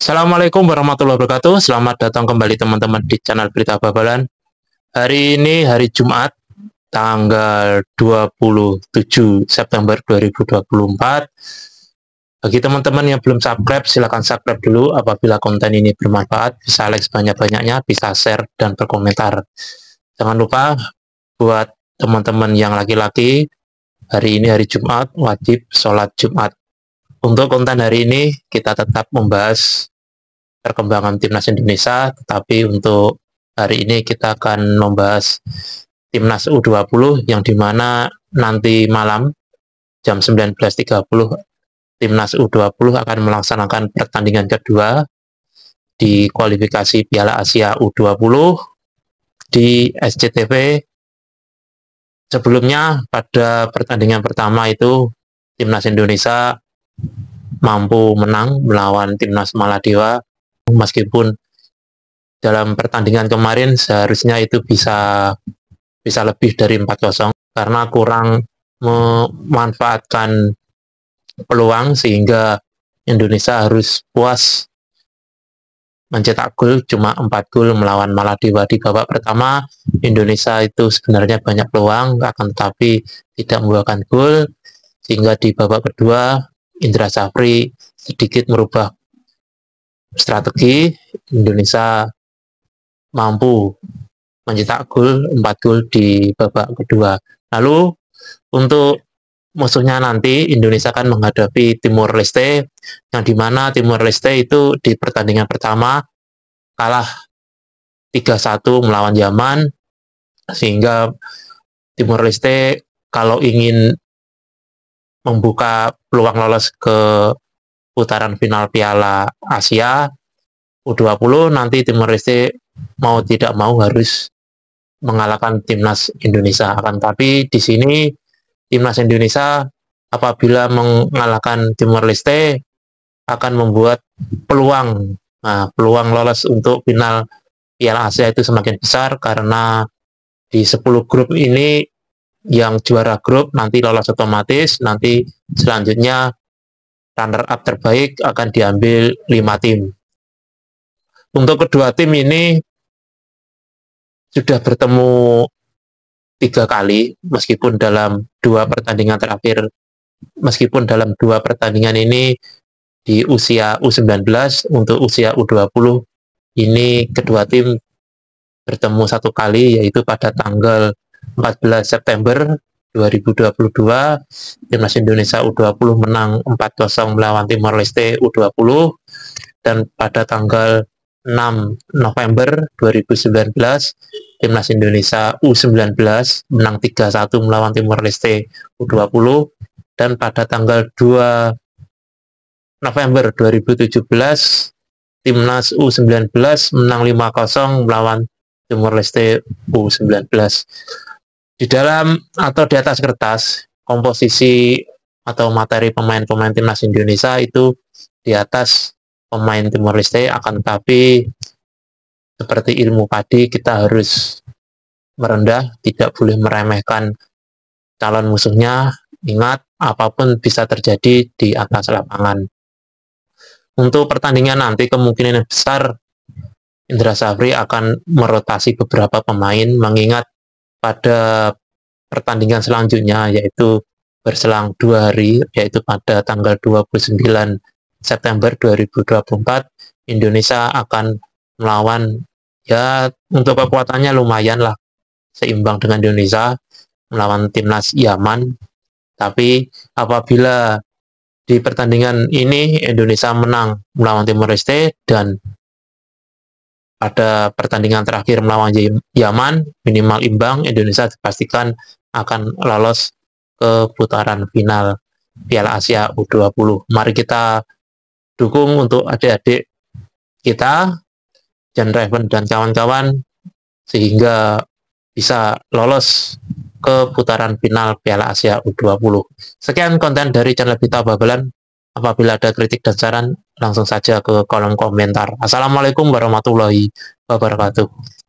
Assalamualaikum warahmatullahi wabarakatuh. Selamat datang kembali teman-teman di channel Berita Babalan. Hari ini hari Jumat tanggal 27 September 2024. Bagi teman-teman yang belum subscribe, silahkan subscribe dulu. Apabila konten ini bermanfaat, bisa like sebanyak-banyaknya, bisa share dan berkomentar. Jangan lupa buat teman-teman yang laki-laki, hari ini hari Jumat, wajib sholat Jumat. Untuk konten hari ini, kita tetap membahas perkembangan timnas Indonesia, tetapi untuk hari ini kita akan membahas timnas U20 yang dimana nanti malam jam 19.30 timnas U20 akan melaksanakan pertandingan kedua di kualifikasi Piala Asia U20 di SCTV. Sebelumnya pada pertandingan pertama itu timnas Indonesia mampu menang melawan timnas Maladewa meskipun dalam pertandingan kemarin seharusnya itu bisa bisa lebih dari 4-0 karena kurang memanfaatkan peluang sehingga Indonesia harus puas mencetak gol cuma 4 gol melawan Maladewa di babak pertama Indonesia itu sebenarnya banyak peluang akan tetapi tidak membuahkan gol sehingga di babak kedua Indra Safri sedikit merubah strategi Indonesia mampu mencetak gol 4 gol di babak kedua. Lalu untuk musuhnya nanti Indonesia akan menghadapi Timur Leste yang di mana Timur Leste itu di pertandingan pertama kalah 3-1 melawan Yaman sehingga Timur Leste kalau ingin membuka peluang lolos ke putaran final Piala Asia U20 nanti Timor Leste mau tidak mau harus mengalahkan timnas Indonesia akan tapi di sini timnas Indonesia apabila mengalahkan Timor Leste akan membuat peluang nah, peluang lolos untuk final Piala Asia itu semakin besar karena di 10 grup ini yang juara grup nanti lolos otomatis nanti selanjutnya runner up terbaik akan diambil 5 tim. Untuk kedua tim ini sudah bertemu tiga kali, meskipun dalam dua pertandingan terakhir, meskipun dalam dua pertandingan ini di usia U19 untuk usia U20 ini kedua tim bertemu satu kali yaitu pada tanggal 14 September 2022 timnas Indonesia U20 menang 4-0 melawan Timor Leste U20 dan pada tanggal 6 November 2019 timnas Indonesia U19 menang 3-1 melawan Timor Leste U20 dan pada tanggal 2 November 2017 timnas U19 menang 5-0 melawan Timor Leste U19 di dalam atau di atas kertas komposisi atau materi pemain-pemain timnas Indonesia itu di atas pemain Timor Leste akan tapi seperti ilmu padi kita harus merendah tidak boleh meremehkan calon musuhnya ingat apapun bisa terjadi di atas lapangan untuk pertandingan nanti kemungkinan besar Indra Safri akan merotasi beberapa pemain mengingat pada pertandingan selanjutnya yaitu berselang dua hari yaitu pada tanggal 29 September 2024 Indonesia akan melawan ya untuk kekuatannya lumayan lah seimbang dengan Indonesia melawan timnas Yaman tapi apabila di pertandingan ini Indonesia menang melawan Timor Leste dan pada pertandingan terakhir melawan Yaman minimal imbang Indonesia dipastikan akan lolos ke putaran final Piala Asia U20. Mari kita dukung untuk adik-adik kita, Jan Raven dan kawan-kawan, sehingga bisa lolos ke putaran final Piala Asia U20. Sekian konten dari channel Bita Babelan. Apabila ada kritik dan saran, langsung saja ke kolom komentar. Assalamualaikum warahmatullahi wabarakatuh.